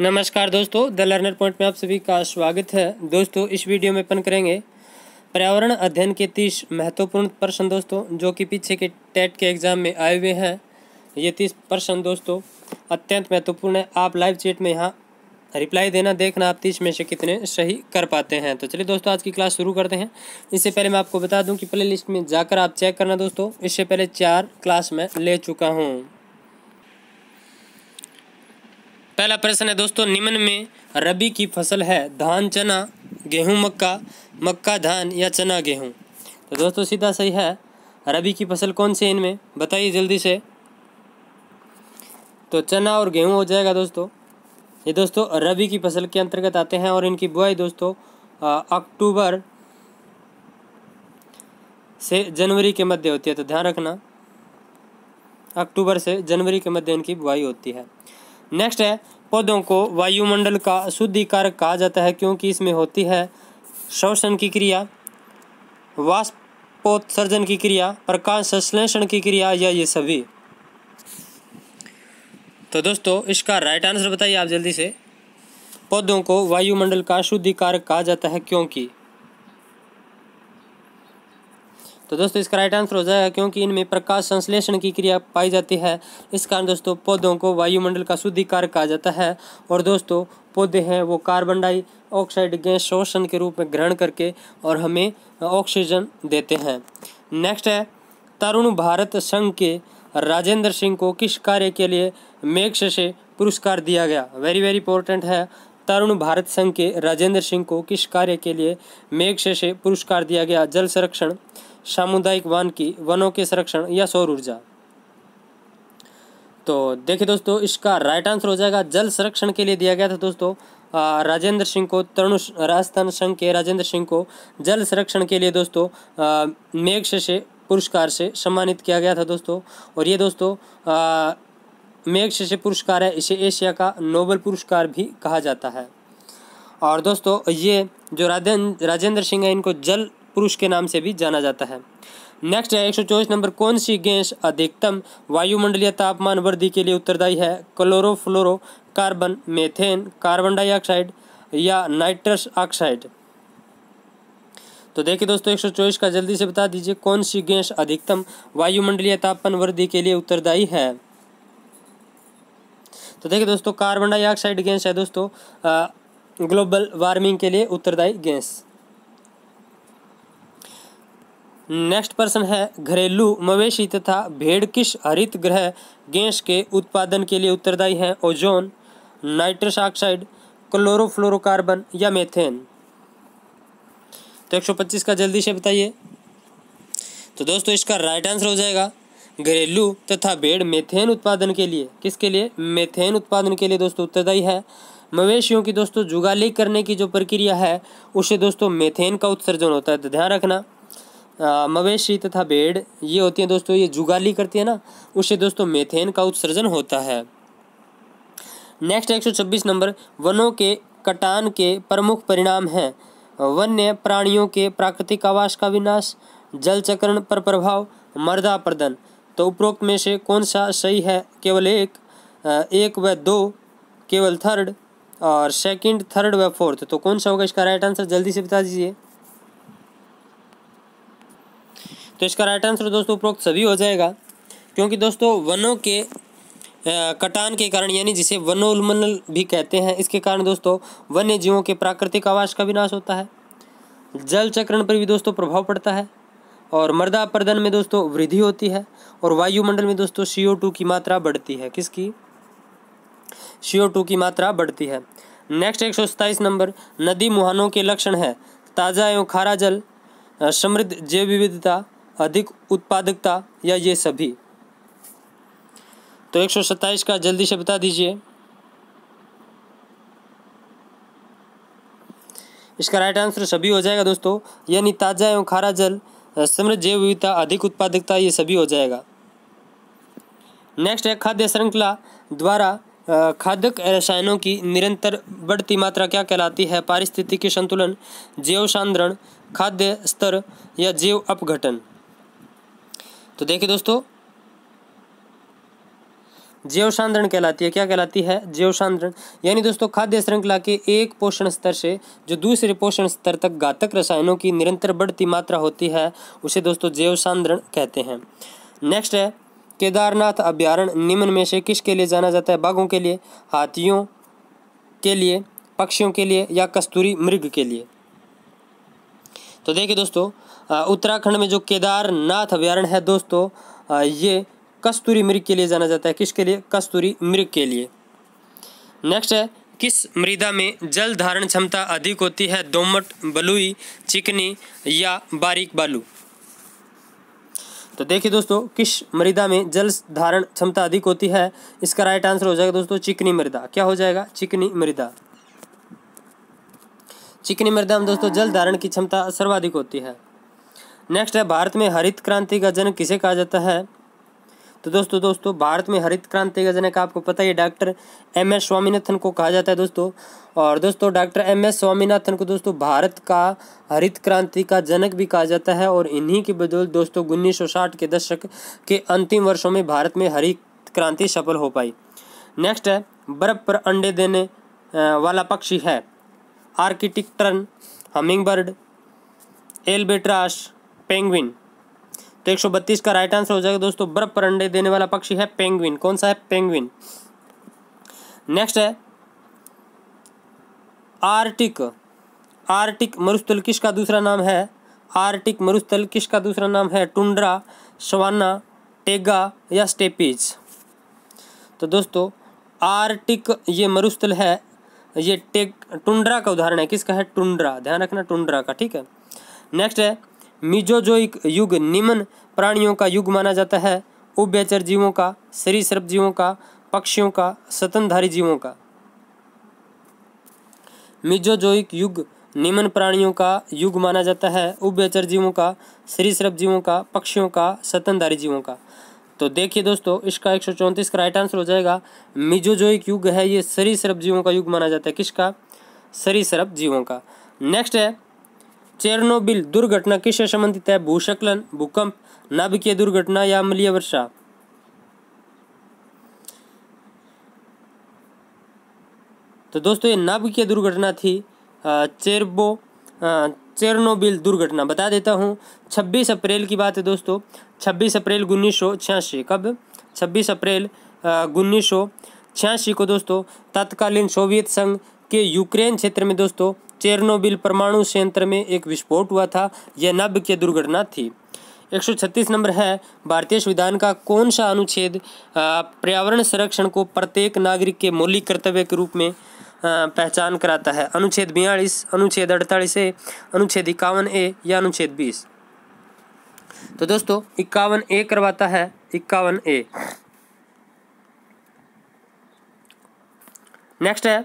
नमस्कार दोस्तों the learner point में आप सभी का स्वागत है दोस्तों इस वीडियो में अपन करेंगे पर्यावरण अध्ययन के तीस महत्वपूर्ण प्रश्न दोस्तों जो कि पीछे के टेट के एग्ज़ाम में आए हुए हैं ये तीस प्रश्न दोस्तों अत्यंत महत्वपूर्ण है आप लाइव चैट में यहाँ रिप्लाई देना देखना आप तीस में से कितने सही कर पाते हैं तो चलिए दोस्तों आज की क्लास शुरू करते हैं इससे पहले मैं आपको बता दूँ कि प्ले लिस्ट में जाकर आप चेक करना दोस्तों इससे पहले चार क्लास मैं ले चुका हूँ पहला प्रश्न है दोस्तों निम्न में रबी की फसल है धान चना गेहूं मक्का मक्का धान या चना गेहूं तो दोस्तों सीधा सही है रबी की फसल कौन सी है इनमें बताइए जल्दी से तो चना और गेहूं हो जाएगा दोस्तों ये दोस्तों रबी की फसल के अंतर्गत आते हैं और इनकी बुआई दोस्तों अक्टूबर से जनवरी के मध्य होती है तो ध्यान रखना अक्टूबर से जनवरी के मध्य इनकी बुआई होती है नेक्स्ट है पौधों को वायुमंडल का शुद्धिकारक कहा जाता है क्योंकि इसमें होती है शोषण की क्रिया वाष्पोत्सर्जन की क्रिया प्रकाश संश्लेषण की क्रिया या ये सभी तो दोस्तों इसका राइट आंसर बताइए आप जल्दी से पौधों को वायुमंडल का शुद्धिकारक कहा जाता है क्योंकि तो दोस्तों इसका राइट आंसर हो जाएगा क्योंकि इनमें प्रकाश संश्लेषण की क्रिया पाई जाती है इस कारण दोस्तों पौधों को वायुमंडल का शुद्धिकारक कहा जाता है और दोस्तों पौधे हैं वो कार्बन डाइऑक्साइड गैस शोषण के रूप में ग्रहण करके और हमें ऑक्सीजन देते हैं नेक्स्ट है तरुण भारत संघ के राजेंद्र सिंह को किस कार्य के लिए मेघ से पुरस्कार दिया गया वेरी वेरी इंपॉर्टेंट है तरुण भारत संघ के राजेंद्र सिंह को किस कार्य के लिए मेघ से पुरस्कार दिया गया जल संरक्षण सामुदायिक वन की वनों के संरक्षण या सौर ऊर्जा तो देखिए दोस्तों इसका राइट आंसर हो जाएगा जल संरक्षण के लिए दिया गया था दोस्तों राजेंद्र सिंह को तरुण राजस्थान संघ के राजेंद्र सिंह को जल संरक्षण के लिए दोस्तों मेघ से पुरस्कार से सम्मानित किया गया था दोस्तों और ये दोस्तों मेघ से पुरस्कार है इसे एशिया का नोबल पुरस्कार भी कहा जाता है और दोस्तों ये जो राजेंद्र राजेंद्र सिंह है इनको जल पुरुष के नाम से भी जाना जाता है नेक्स्ट है एक सौ चौबीस नंबर कौन सी गैस अधिकतम वायुमंडलीय तापमान वृद्धि के लिए उत्तरदायी है chlorofluorocarbon methane carbon dioxide या नाइट्रस ऑक्साइड तो देखिए दोस्तों एक सौ चौबीस का जल्दी से बता दीजिए कौन सी गैस अधिकतम वायुमंडलीय तापमान वृद्धि के लिए उत्तरदायी है तो देखिए दोस्तों कार्बन डाइऑक्साइड गैस है दोस्तों ग्लोबल वार्मिंग के लिए उत्तरदायी गैस नेक्स्ट प्रश्न है घरेलू मवेशी तथा भेड़ किस हरित ग्रह गैस के उत्पादन के लिए उत्तरदायी हैं ओजोन नाइट्रस ऑक्साइड क्लोरोफ्लोरोकार्बन या मेथेन तो 125 का जल्दी से बताइए तो दोस्तों इसका राइट आंसर हो जाएगा घरेलू तथा भेड़ मेथेन उत्पादन के लिए किसके लिए मेथेन उत्पादन के लिए दोस्तों उत्तरदायी है मवेशियों की दोस्तों जुगाली करने की जो प्रक्रिया है उसे दोस्तों मेथेन का उत्सर्जन होता है तो ध्यान रखना मवेशी तथा भेड़ ये होती हैं दोस्तों ये जुगाली करती है ना उससे दोस्तों मेथेन का उत्सर्जन होता है नेक्स्ट छब्बीस नंबर वनों के कटान के प्रमुख परिणाम हैं वन्य प्राणियों के प्राकृतिक आवास का विनाश जल चक्रण पर प्रभाव मर्दा प्रदन तो उपरोक्त में से कौन सा सही है केवल एक एक व दो केवल थर्ड और सेकंड थर्ड व फोर्थ तो कौन सा होगा इसका राइट आंसर जल्दी से बता दीजिए तो इसका राइट आंसर दोस्तों उपरोक्त सभी हो जाएगा क्योंकि दोस्तों वनों के कटान के कारण यानी जिसे वनोन्मूलन भी कहते हैं इसके कारण दोस्तों वन्य जीवों के प्राकृतिक आवास का विनाश होता है जल चक्रण पर भी दोस्तों प्रभाव पड़ता है और मृदा प्रदन में दोस्तों वृद्धि होती है और वायुमंडल में दोस्तों सी की मात्रा बढ़ती है किसकी सी की मात्रा बढ़ती है नेक्स्ट एक नंबर नदी मुहानों के लक्षण है ताज़ा एवं खारा जल समृद्ध जैव विविधता अधिक उत्पादकता या ये सभी तो एक सौ सत्ताईस का जल्दी से बता दीजिए इसका राइट आंसर सभी हो जाएगा दोस्तों यानी ताज़ा एवं खारा जल समृद्ध जैव विविधता अधिक उत्पादकता ये सभी हो जाएगा नेक्स्ट है खाद्य श्रृंखला द्वारा खाद्यक रसायनों की निरंतर बढ़ती मात्रा क्या कहलाती है पारिस्थितिकी संतुलन जैव सांद्रण खाद्य स्तर या जैव अपघटन तो देखिए दोस्तों जैव सांद्रण कहलाती है क्या कहलाती है जैव सांद्रण यानी दोस्तों खाद्य श्रृंखला के एक पोषण स्तर से जो दूसरे पोषण स्तर तक घातक रसायनों की निरंतर बढ़ती मात्रा होती है उसे दोस्तों जैव सांद्रण कहते हैं नेक्स्ट है केदारनाथ अभ्यारण्य निम्न में से किसके लिए जाना जाता है बाघों के लिए हाथियों के लिए पक्षियों के लिए या कस्तूरी मृग के लिए तो देखिए दोस्तों उत्तराखंड में जो केदारनाथ अभ्यारण्य है दोस्तों ये कस्तूरी मृग के लिए जाना जाता है किसके लिए कस्तूरी मृग के लिए नेक्स्ट है किस मृदा में जल धारण क्षमता अधिक होती है दोमट बलुई चिकनी या बारीक बालू तो देखिए दोस्तों किस मृदा में जल धारण क्षमता अधिक होती है इसका राइट आंसर हो जाएगा दोस्तों चिकनी मृदा क्या हो जाएगा चिकनी मृदा चिकनी मृदा में दोस्तों जल धारण की क्षमता सर्वाधिक होती है नेक्स्ट है भारत में हरित क्रांति का जनक किसे कहा जाता है तो दोस्तों दोस्तों भारत में हरित क्रांति का जनक आपको पता ही डॉक्टर एम एस स्वामीनाथन को कहा जाता है दोस्तों और दोस्तों डॉक्टर एम एस स्वामीनाथन को दोस्तों भारत का हरित क्रांति का जनक भी कहा जाता है और इन्हीं के बदौलत दोस्तों उन्नीस के दशक के अंतिम वर्षों में भारत में हरित क्रांति सफल हो पाई नेक्स्ट है बर्फ पर अंडे देने वाला पक्षी है arctic tern hummingbird albatross penguin तो एक का राइट आंसर हो जाएगा दोस्तों बर्फ पर अंडे देने वाला पक्षी है पेंगुइन कौन सा है पेंगुइन नेक्स्ट है आर्टिक आर्टिक मरुस्थल किसका दूसरा नाम है आर्टिक मरुस्थल किसका दूसरा नाम है टुंड्रा शवाना टेगा या स्टेपीज तो दोस्तों आर्टिक ये मरुस्थल है ये टेग टुंड्रा का उदाहरण है किसका है टुंड्रा ध्यान रखना टुंड्रा का ठीक है नेक्स्ट है मिजोजोइक युग निम्न प्राणियों का युग माना जाता है उभ्यचर जीवों का सरीसृप जीवों का पक्षियों का सतनधारी जीवों का मिजोजोइक युग निम्न प्राणियों का युग माना जाता है उभ्यचर जीवों का सरीसृप जीवों का पक्षियों का सतनधारी जीवों का तो देखिए दोस्तों इसका एक सौ चौंतीस का राइट आंसर हो जाएगा मिजोजोइक युग है ये सरीसृप जीवों का युग माना जाता है किसका सरीसृप जीवों का नेक्स्ट है चेरनोबिल दुर्घटना किससे संबंधित है भूस्खलन भूकंप नाभिकीय दुर्घटना या अमलीय वर्षा तो दोस्तों ये नाभिकीय दुर्घटना थी चेरबो चेरनोबिल दुर्घटना बता देता हूँ 26 अप्रैल की बात है दोस्तों 26 अप्रैल उन्नीस कब 26 अप्रैल उन्नीस को दोस्तों तत्कालीन सोवियत संघ के यूक्रेन क्षेत्र में दोस्तों चेरनोबिल परमाणु संयंत्र में एक विस्फोट हुआ था यह नब्ब की दुर्घटना थी 136 नंबर है भारतीय संविधान का कौन सा अनुच्छेद पर्यावरण संरक्षण को प्रत्येक नागरिक के मौलिक कर्तव्य के रूप में पहचान कराता है अनुच्छेद बयालीस अनुच्छेद अड़तालीस ए अनुच्छेद इक्यावन ए या अनुच्छेद बीस तो दोस्तों इक्यावन ए करवाता है इक्यावन ए नेक्स्ट है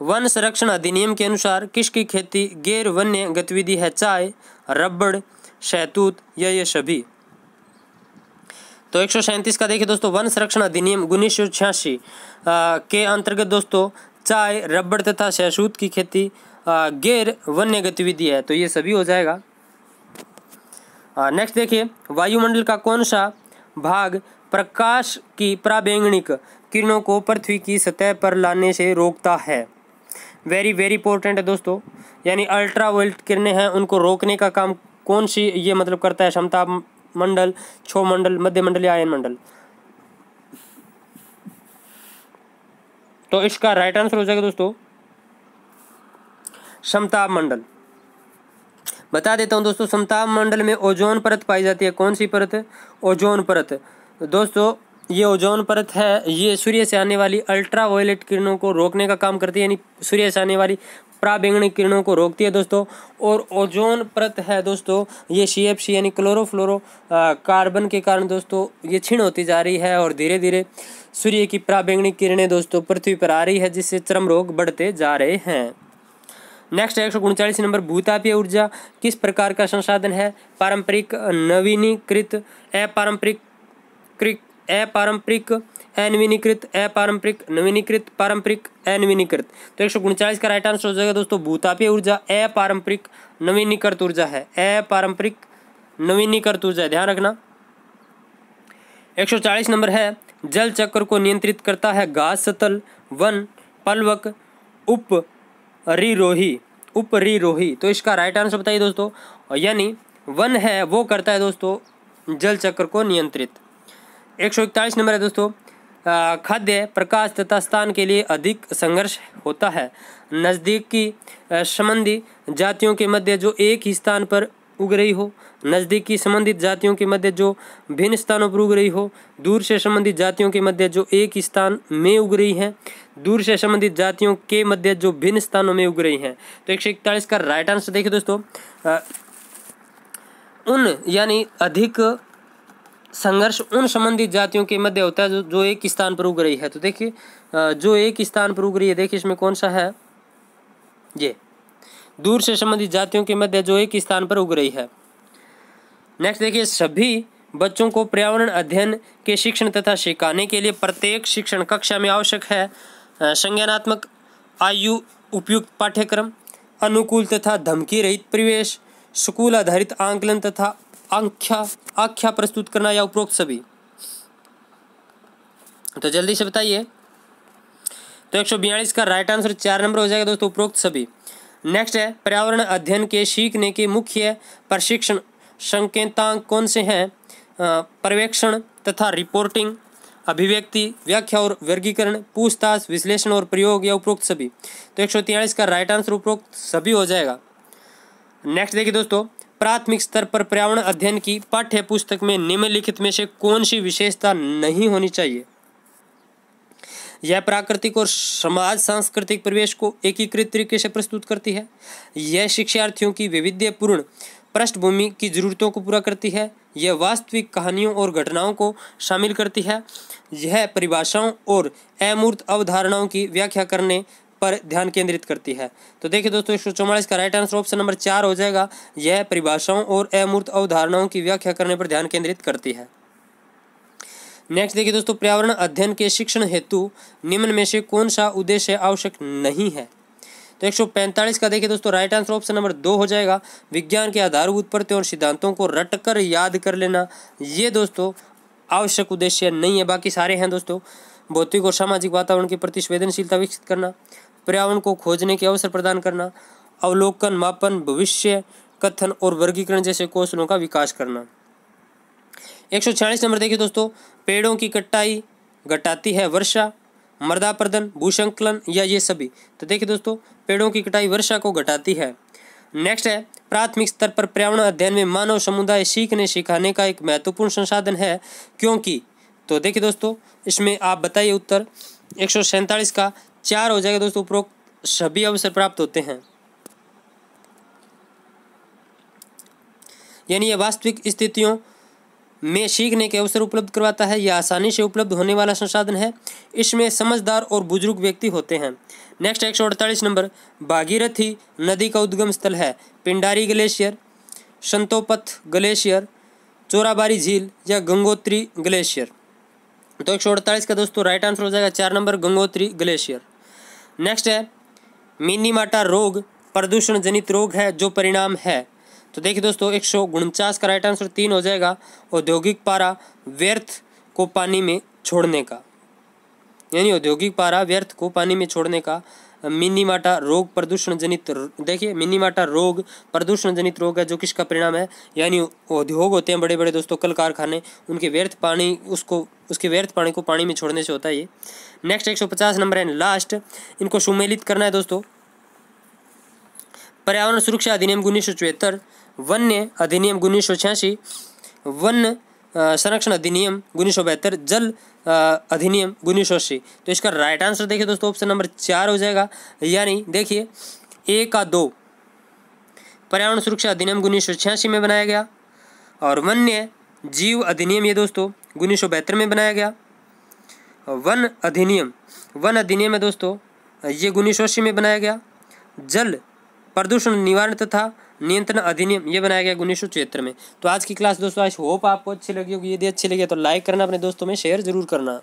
वन संरक्षण अधिनियम के अनुसार किसकी खेती गैर वन्य गतिविधि है चाय रबड़ शहतूत या ये सभी तो एक का देखिए दोस्तों वन संरक्षण अधिनियम उन्नीस सौ के अंतर्गत दोस्तों चाय रबड़ तथा शहसूत की खेती गैर वन्य गतिविधि है तो ये सभी हो जाएगा नेक्स्ट देखिए वायुमंडल का कौन सा भाग प्रकाश की प्राबैंगणिक किरणों को पृथ्वी की सतह पर लाने से रोकता है वेरी वेरी इंपॉर्टेंट है दोस्तों यानी अल्ट्रा वोल्ट किरणें हैं उनको रोकने का काम कौन सी ये मतलब करता है क्षमता मंडल छो मंडल मध्य मंडल या आयन मंडल तो इसका राइट आंसर हो जाएगा दोस्तों क्षमता मंडल बता देता हूं दोस्तों समताप मंडल में ओजोन परत पाई जाती है कौन सी परत ओजोन परत दोस्तों ये ओजोन परत है ये सूर्य से आने वाली अल्ट्रा वायलेट किरणों को रोकने का काम करती है यानी सूर्य से आने वाली प्राबेंगनी किरणों को रोकती है दोस्तों और ओजोन परत है दोस्तों ये सी एफ सी यानी क्लोरोफ्लोरो कार्बन के कारण दोस्तों ये छीण होती जा रही है और धीरे धीरे सूर्य की प्राबेंगनी किरणें दोस्तों पृथ्वी पर आ रही है जिससे चरम रोग बढ़ते जा रहे हैं नेक्स्ट एक सौ उनचालीस नंबर भूतापीय ऊर्जा किस प्रकार का संसाधन है पारंपरिक नवीनीकृत अपारंपरिक अपारंपरिक अनवीनीकृत अपारंपरिक नवीनीकृत पारंपरिक अनवीनीकृत तो एक सौ उनचालीस का राइट आंसर हो जाएगा दोस्तों भूतापी ऊर्जा अपारंपरिक नवीनीकृत ऊर्जा है अपारंपरिक नवीनीकृत ऊर्जा ध्यान रखना 140 नंबर है जल चक्र को नियंत्रित करता है घास सतल वन पलवक उप रिरोही उप रिरोही तो इसका राइट आंसर बताइए दोस्तों यानी वन है वो करता है दोस्तों जल चक्र को नियंत्रित एक सौ इकतालीस नंबर है दोस्तों खाद्य प्रकाश तथा स्थान के लिए अधिक संघर्ष होता है नज़दीकी संबंधी जातियों के मध्य जो एक ही स्थान पर उग रही हो नज़दीकी संबंधित जातियों के मध्य जो भिन्न स्थानों पर उग रही हो दूर से संबंधित जातियों के मध्य जो एक ही स्थान में उग रही हैं दूर से संबंधित जातियों के मध्य जो भिन्न स्थानों में उग रही हैं तो एक सौ इकतालीस का राइट आंसर देखिए दोस्तों उन यानी अधिक संघर्ष उन संबंधित जातियों के मध्य होता है जो जो एक स्थान पर उग रही है तो देखिए जो एक स्थान पर उग रही है देखिए इसमें कौन सा है ये दूर से संबंधित जातियों के मध्य जो एक स्थान पर उग रही है नेक्स्ट देखिए सभी बच्चों को पर्यावरण अध्ययन के शिक्षण तथा सिखाने के लिए प्रत्येक शिक्षण कक्षा में आवश्यक है संज्ञानात्मक आयु उपयुक्त पाठ्यक्रम अनुकूल तथा धमकी रहित परिवेश स्कूल आधारित आंकलन तथा आख्या आख्या प्रस्तुत करना या उपरोक्त सभी तो जल्दी से बताइए तो एक का राइट आंसर चार नंबर हो जाएगा दोस्तों उपरोक्त सभी नेक्स्ट है पर्यावरण अध्ययन के सीखने के मुख्य प्रशिक्षण संकेतांक कौन से हैं पर्यवेक्षण तथा रिपोर्टिंग अभिव्यक्ति व्याख्या और वर्गीकरण पूछताछ विश्लेषण और प्रयोग या उपरोक्त सभी तो एक का राइट आंसर उपरोक्त सभी हो जाएगा नेक्स्ट देखिए दोस्तों प्राथमिक स्तर पर पर्यावरण अध्ययन की पाठ्य पुस्तक में निम्नलिखित में से कौन सी विशेषता नहीं होनी चाहिए यह प्राकृतिक और समाज सांस्कृतिक परिवेश को एकीकृत तरीके से प्रस्तुत करती है यह शिक्षार्थियों की वैविध्यपूर्ण पृष्ठभूमि की जरूरतों को पूरा करती है यह वास्तविक कहानियों और घटनाओं को शामिल करती है यह परिभाषाओं और अमूर्त अवधारणाओं की व्याख्या करने पर ध्यान केंद्रित करती है तो देखिए दोस्तों एक सौ का राइट आंसर ऑप्शन नंबर चार हो जाएगा यह परिभाषाओं और अमूर्त अवधारणाओं की व्याख्या करने पर ध्यान केंद्रित करती है नेक्स्ट देखिए दोस्तों पर्यावरण अध्ययन के शिक्षण हेतु निम्न में से कौन सा उद्देश्य आवश्यक नहीं है तो 145 का देखिए दोस्तों राइट आंसर ऑप्शन नंबर दो हो जाएगा विज्ञान के आधारभूत प्रत्ययों और सिद्धांतों को रटकर याद कर लेना ये दोस्तों आवश्यक उद्देश्य नहीं है बाकी सारे हैं दोस्तों भौतिक और सामाजिक वातावरण के प्रति संवेदनशीलता विकसित करना पर्यावरण को खोजने के अवसर प्रदान करना अवलोकन मापन भविष्य कथन और वर्गीकरण जैसे कौशलों का विकास करना एक नंबर देखिए दोस्तों पेड़ों की कटाई घटाती है वर्षा मृदा प्रदन भूसंकलन या ये सभी तो देखिए दोस्तों पेड़ों की कटाई वर्षा को घटाती है नेक्स्ट है प्राथमिक स्तर पर पर्यावरण अध्ययन में मानव समुदाय सीखने सिखाने का एक महत्वपूर्ण संसाधन है क्योंकि तो देखिए दोस्तों इसमें आप बताइए उत्तर एक का चार हो जाएगा दोस्तों उपरोक्त सभी अवसर प्राप्त होते हैं यानी यह वास्तविक स्थितियों में सीखने के अवसर उपलब्ध करवाता है यह आसानी से उपलब्ध होने वाला संसाधन है इसमें समझदार और बुजुर्ग व्यक्ति होते हैं नेक्स्ट एक सौ अड़तालीस नंबर भागीरथी नदी का उद्गम स्थल है पिंडारी ग्लेशियर संतोपथ ग्लेशियर चोराबारी झील या गंगोत्री ग्लेशियर तो एक सौ अड़तालीस का दोस्तों राइट आंसर हो जाएगा चार नंबर गंगोत्री ग्लेशियर नेक्स्ट है मिनीमाटा रोग प्रदूषण जनित रोग है जो परिणाम है तो देखिए दोस्तों एक सौ उनचास का राइट आंसर तीन हो जाएगा औद्योगिक पारा व्यर्थ को पानी में छोड़ने का यानी औद्योगिक पारा व्यर्थ को पानी में छोड़ने का मिनीमाटा रोग प्रदूषण जनित देखिए मिनीमाटा रोग प्रदूषण जनित रोग है जो किसका परिणाम है यानी उद्योग होते हैं बड़े बड़े दोस्तों कल कारखाने उनके व्यर्थ पानी उसको उसके व्यर्थ पानी को पानी में छोड़ने से होता है ये नेक्स्ट एक सौ पचास नंबर है लास्ट इनको सुमेलित करना है दोस्तों पर्यावरण सुरक्षा अधिनियम उन्नीस सौ चौहत्तर वन्य अधिनियम उन्नीस सौ छियासी वन संरक्षण अधिनियम उन्नीस जल अधिनियम उन्नीस तो इसका राइट आंसर देखिए दोस्तों ऑप्शन नंबर चार हो जाएगा यानी देखिए ए का दो पर्यावरण सुरक्षा अधिनियम उन्नीस सौ छियासी में बनाया गया और वन्य जीव अधिनियम ये दोस्तों उन्नीस में बनाया गया वन अधिनियम वन अधिनियम है दोस्तों ये उन्नीस में बनाया गया जल प्रदूषण निवारण तथा नियंत्रण अधिनियम ये बनाया गया उन्नीस सौ में तो आज की क्लास दोस्तों आई होप आपको अच्छी लगी होगी यदि अच्छी लगी तो लाइक करना अपने दोस्तों में शेयर जरूर करना